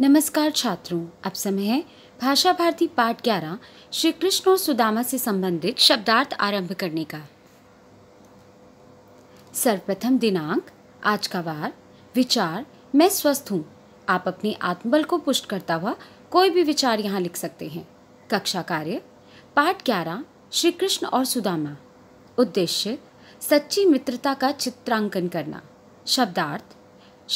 नमस्कार छात्रों अब समय है भाषा भारती पाठ ग्यारह श्री कृष्ण और सुदामा से संबंधित शब्दार्थ आरंभ करने का सर्वप्रथम दिनांक आज का वार विचार मैं स्वस्थ हूँ आप अपने आत्मबल को पुष्ट करता हुआ कोई भी विचार यहाँ लिख सकते हैं कक्षा कार्य पाठ ग्यारह श्री कृष्ण और सुदामा उद्देश्य सच्ची मित्रता का चित्रांकन करना शब्दार्थ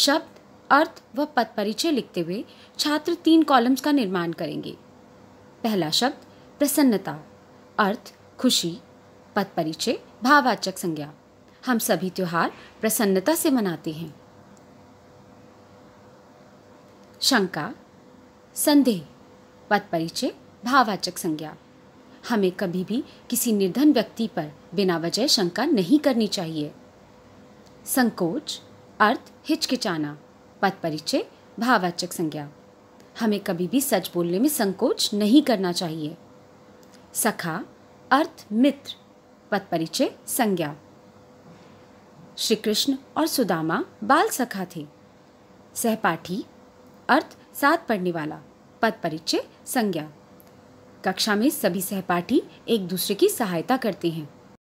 शब्द अर्थ व पद परिचय लिखते हुए छात्र तीन कॉलम्स का निर्माण करेंगे पहला शब्द प्रसन्नता अर्थ खुशी पद परिचय भाववाचक संज्ञा हम सभी त्यौहार प्रसन्नता से मनाते हैं शंका संदेह पद परिचय भाववाचक संज्ञा हमें कभी भी किसी निर्धन व्यक्ति पर बिना वजह शंका नहीं करनी चाहिए संकोच अर्थ हिचकिचाना पद परिचय भाववाचक संज्ञा हमें कभी भी सच बोलने में संकोच नहीं करना चाहिए सखा अर्थ मित्र पद परिचय संज्ञा श्री कृष्ण और सुदामा बाल सखा थे सहपाठी अर्थ साथ पढ़ने वाला पद परिचय संज्ञा कक्षा में सभी सहपाठी एक दूसरे की सहायता करते हैं